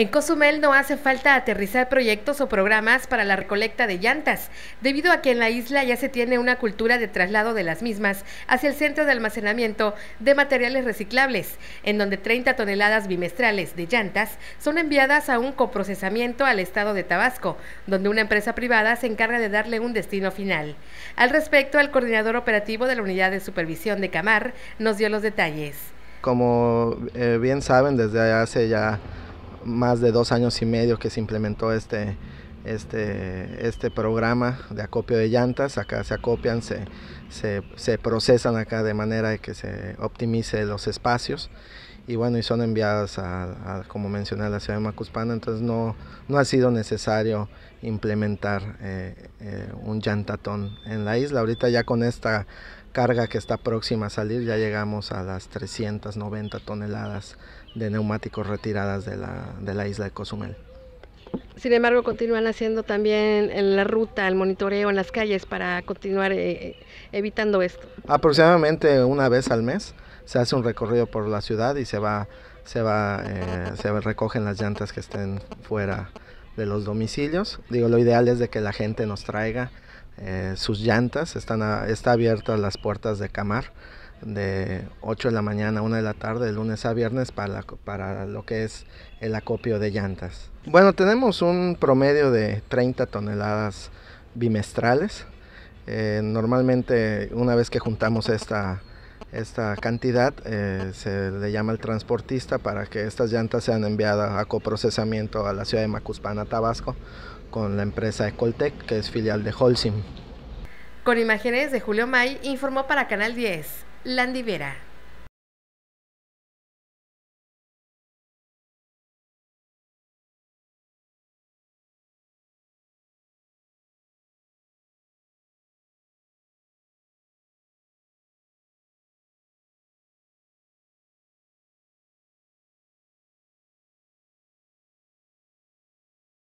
En Cozumel no hace falta aterrizar proyectos o programas para la recolecta de llantas, debido a que en la isla ya se tiene una cultura de traslado de las mismas hacia el centro de almacenamiento de materiales reciclables, en donde 30 toneladas bimestrales de llantas son enviadas a un coprocesamiento al estado de Tabasco, donde una empresa privada se encarga de darle un destino final. Al respecto, el coordinador operativo de la unidad de supervisión de Camar nos dio los detalles. Como eh, bien saben, desde hace ya más de dos años y medio que se implementó este, este, este programa de acopio de llantas. Acá se acopian, se, se, se procesan acá de manera que se optimice los espacios y bueno, y son enviadas a, como mencioné, a la ciudad de Macuspana, entonces no, no ha sido necesario implementar eh, eh, un llantatón en la isla. Ahorita ya con esta carga que está próxima a salir, ya llegamos a las 390 toneladas de neumáticos retiradas de la, de la isla de Cozumel. Sin embargo, continúan haciendo también en la ruta, el monitoreo en las calles para continuar eh, evitando esto. Aproximadamente una vez al mes se hace un recorrido por la ciudad y se va, se va, eh, se recogen las llantas que estén fuera de los domicilios. Digo, lo ideal es de que la gente nos traiga eh, sus llantas. Están está abiertas las puertas de Camar de 8 de la mañana a 1 de la tarde, de lunes a viernes, para, para lo que es el acopio de llantas. Bueno, tenemos un promedio de 30 toneladas bimestrales. Eh, normalmente, una vez que juntamos esta, esta cantidad, eh, se le llama al transportista para que estas llantas sean enviadas a coprocesamiento a la ciudad de Macuspana, Tabasco, con la empresa Ecoltec, que es filial de Holcim. Con imágenes de Julio May, informó para Canal 10, Landivera.